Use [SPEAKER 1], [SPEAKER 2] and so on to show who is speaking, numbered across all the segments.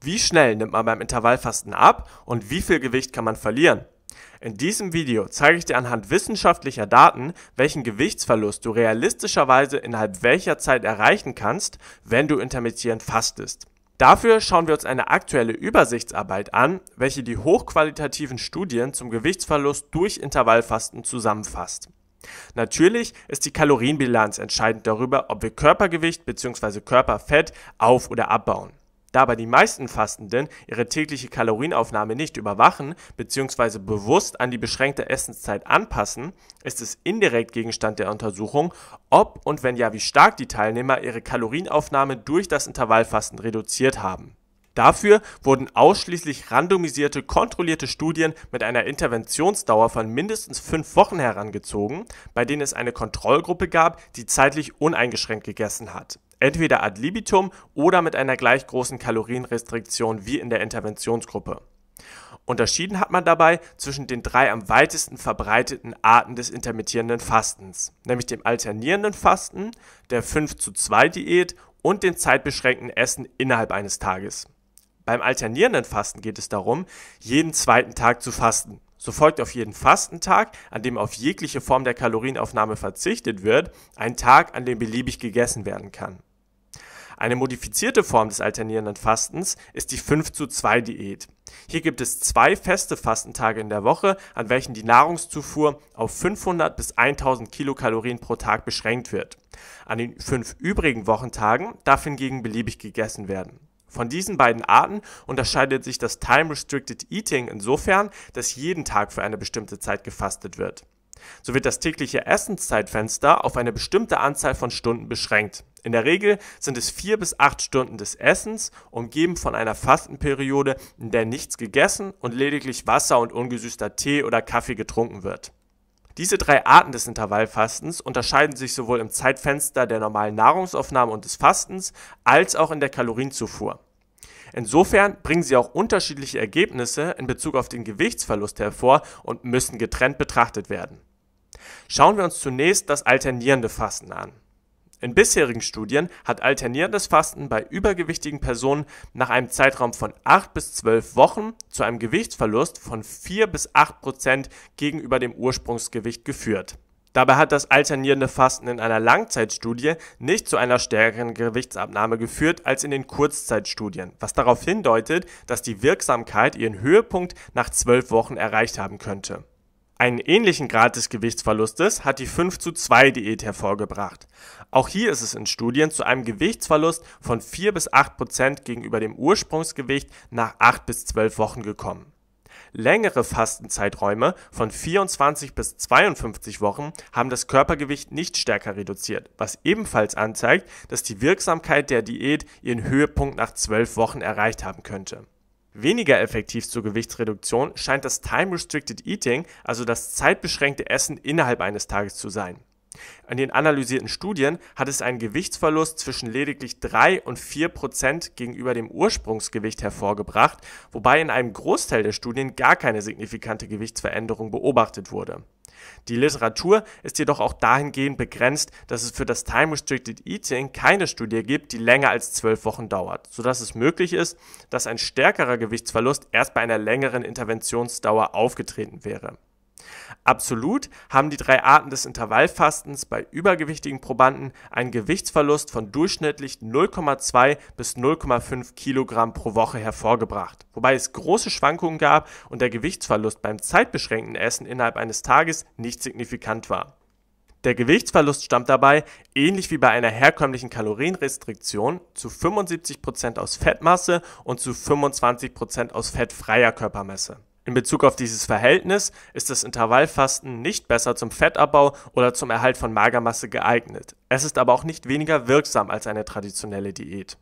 [SPEAKER 1] Wie schnell nimmt man beim Intervallfasten ab und wie viel Gewicht kann man verlieren? In diesem Video zeige ich dir anhand wissenschaftlicher Daten, welchen Gewichtsverlust du realistischerweise innerhalb welcher Zeit erreichen kannst, wenn du intermittierend fastest. Dafür schauen wir uns eine aktuelle Übersichtsarbeit an, welche die hochqualitativen Studien zum Gewichtsverlust durch Intervallfasten zusammenfasst. Natürlich ist die Kalorienbilanz entscheidend darüber, ob wir Körpergewicht bzw. Körperfett auf oder abbauen. Da aber die meisten Fastenden ihre tägliche Kalorienaufnahme nicht überwachen bzw. bewusst an die beschränkte Essenszeit anpassen, ist es indirekt Gegenstand der Untersuchung, ob und wenn ja, wie stark die Teilnehmer ihre Kalorienaufnahme durch das Intervallfasten reduziert haben. Dafür wurden ausschließlich randomisierte, kontrollierte Studien mit einer Interventionsdauer von mindestens fünf Wochen herangezogen, bei denen es eine Kontrollgruppe gab, die zeitlich uneingeschränkt gegessen hat entweder ad libitum oder mit einer gleich großen Kalorienrestriktion wie in der Interventionsgruppe. Unterschieden hat man dabei zwischen den drei am weitesten verbreiteten Arten des intermittierenden Fastens, nämlich dem alternierenden Fasten, der 5 zu 2 Diät und dem zeitbeschränkten Essen innerhalb eines Tages. Beim alternierenden Fasten geht es darum, jeden zweiten Tag zu fasten. So folgt auf jeden Fastentag, an dem auf jegliche Form der Kalorienaufnahme verzichtet wird, ein Tag, an dem beliebig gegessen werden kann. Eine modifizierte Form des alternierenden Fastens ist die 5 zu 2 Diät. Hier gibt es zwei feste Fastentage in der Woche, an welchen die Nahrungszufuhr auf 500 bis 1000 Kilokalorien pro Tag beschränkt wird. An den fünf übrigen Wochentagen darf hingegen beliebig gegessen werden. Von diesen beiden Arten unterscheidet sich das Time Restricted Eating insofern, dass jeden Tag für eine bestimmte Zeit gefastet wird. So wird das tägliche Essenszeitfenster auf eine bestimmte Anzahl von Stunden beschränkt. In der Regel sind es vier bis acht Stunden des Essens, umgeben von einer Fastenperiode, in der nichts gegessen und lediglich Wasser und ungesüßter Tee oder Kaffee getrunken wird. Diese drei Arten des Intervallfastens unterscheiden sich sowohl im Zeitfenster der normalen Nahrungsaufnahme und des Fastens als auch in der Kalorienzufuhr. Insofern bringen sie auch unterschiedliche Ergebnisse in Bezug auf den Gewichtsverlust hervor und müssen getrennt betrachtet werden. Schauen wir uns zunächst das alternierende Fasten an. In bisherigen Studien hat alternierendes Fasten bei übergewichtigen Personen nach einem Zeitraum von 8 bis 12 Wochen zu einem Gewichtsverlust von 4 bis 8 Prozent gegenüber dem Ursprungsgewicht geführt. Dabei hat das alternierende Fasten in einer Langzeitstudie nicht zu einer stärkeren Gewichtsabnahme geführt als in den Kurzzeitstudien, was darauf hindeutet, dass die Wirksamkeit ihren Höhepunkt nach 12 Wochen erreicht haben könnte. Einen ähnlichen Grad des Gewichtsverlustes hat die 5 zu 2 Diät hervorgebracht. Auch hier ist es in Studien zu einem Gewichtsverlust von 4 bis 8 Prozent gegenüber dem Ursprungsgewicht nach 8 bis 12 Wochen gekommen. Längere Fastenzeiträume von 24 bis 52 Wochen haben das Körpergewicht nicht stärker reduziert, was ebenfalls anzeigt, dass die Wirksamkeit der Diät ihren Höhepunkt nach 12 Wochen erreicht haben könnte. Weniger effektiv zur Gewichtsreduktion scheint das Time-Restricted Eating, also das zeitbeschränkte Essen innerhalb eines Tages zu sein. In den analysierten Studien hat es einen Gewichtsverlust zwischen lediglich 3 und 4 Prozent gegenüber dem Ursprungsgewicht hervorgebracht, wobei in einem Großteil der Studien gar keine signifikante Gewichtsveränderung beobachtet wurde. Die Literatur ist jedoch auch dahingehend begrenzt, dass es für das Time-Restricted Eating keine Studie gibt, die länger als zwölf Wochen dauert, sodass es möglich ist, dass ein stärkerer Gewichtsverlust erst bei einer längeren Interventionsdauer aufgetreten wäre. Absolut haben die drei Arten des Intervallfastens bei übergewichtigen Probanden einen Gewichtsverlust von durchschnittlich 0,2 bis 0,5 Kilogramm pro Woche hervorgebracht, wobei es große Schwankungen gab und der Gewichtsverlust beim zeitbeschränkten Essen innerhalb eines Tages nicht signifikant war. Der Gewichtsverlust stammt dabei, ähnlich wie bei einer herkömmlichen Kalorienrestriktion, zu 75% aus Fettmasse und zu 25% aus fettfreier Körpermasse. In Bezug auf dieses Verhältnis ist das Intervallfasten nicht besser zum Fettabbau oder zum Erhalt von Magermasse geeignet. Es ist aber auch nicht weniger wirksam als eine traditionelle Diät.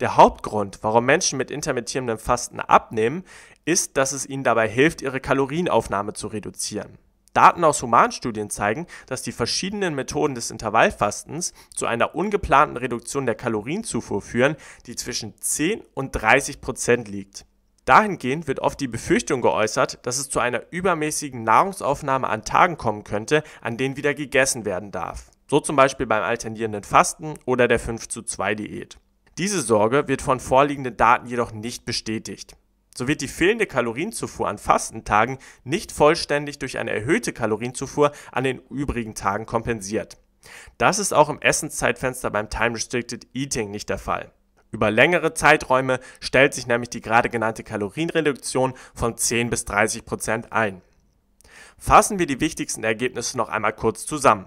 [SPEAKER 1] Der Hauptgrund, warum Menschen mit intermittierendem Fasten abnehmen, ist, dass es ihnen dabei hilft, ihre Kalorienaufnahme zu reduzieren. Daten aus Humanstudien zeigen, dass die verschiedenen Methoden des Intervallfastens zu einer ungeplanten Reduktion der Kalorienzufuhr führen, die zwischen 10 und 30 Prozent liegt. Dahingehend wird oft die Befürchtung geäußert, dass es zu einer übermäßigen Nahrungsaufnahme an Tagen kommen könnte, an denen wieder gegessen werden darf. So zum Beispiel beim alternierenden Fasten oder der 5 zu 2 Diät. Diese Sorge wird von vorliegenden Daten jedoch nicht bestätigt. So wird die fehlende Kalorienzufuhr an Fastentagen nicht vollständig durch eine erhöhte Kalorienzufuhr an den übrigen Tagen kompensiert. Das ist auch im Essenszeitfenster beim Time Restricted Eating nicht der Fall. Über längere Zeiträume stellt sich nämlich die gerade genannte Kalorienreduktion von 10 bis 30 Prozent ein. Fassen wir die wichtigsten Ergebnisse noch einmal kurz zusammen.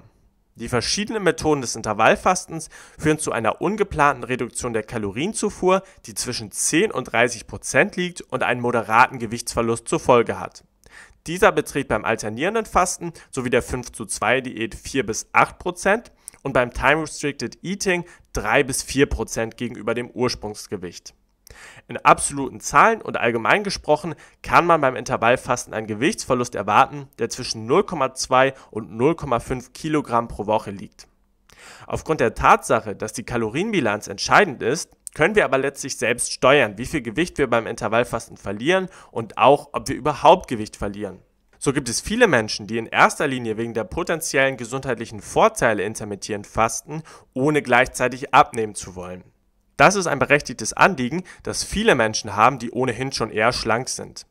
[SPEAKER 1] Die verschiedenen Methoden des Intervallfastens führen zu einer ungeplanten Reduktion der Kalorienzufuhr, die zwischen 10 und 30 Prozent liegt und einen moderaten Gewichtsverlust zur Folge hat. Dieser beträgt beim alternierenden Fasten sowie der 5 zu 2 Diät 4 bis 8 Prozent und beim Time Restricted Eating 3 bis 4 Prozent gegenüber dem Ursprungsgewicht. In absoluten Zahlen und allgemein gesprochen kann man beim Intervallfasten einen Gewichtsverlust erwarten, der zwischen 0,2 und 0,5 Kilogramm pro Woche liegt. Aufgrund der Tatsache, dass die Kalorienbilanz entscheidend ist, können wir aber letztlich selbst steuern, wie viel Gewicht wir beim Intervallfasten verlieren und auch, ob wir überhaupt Gewicht verlieren. So gibt es viele Menschen, die in erster Linie wegen der potenziellen gesundheitlichen Vorteile intermittierend fasten, ohne gleichzeitig abnehmen zu wollen. Das ist ein berechtigtes Anliegen, das viele Menschen haben, die ohnehin schon eher schlank sind.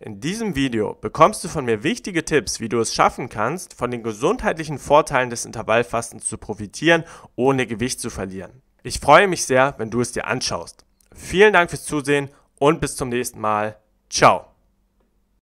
[SPEAKER 1] In diesem Video bekommst du von mir wichtige Tipps, wie du es schaffen kannst, von den gesundheitlichen Vorteilen des Intervallfastens zu profitieren, ohne Gewicht zu verlieren. Ich freue mich sehr, wenn du es dir anschaust. Vielen Dank fürs Zusehen und bis zum nächsten Mal. Ciao.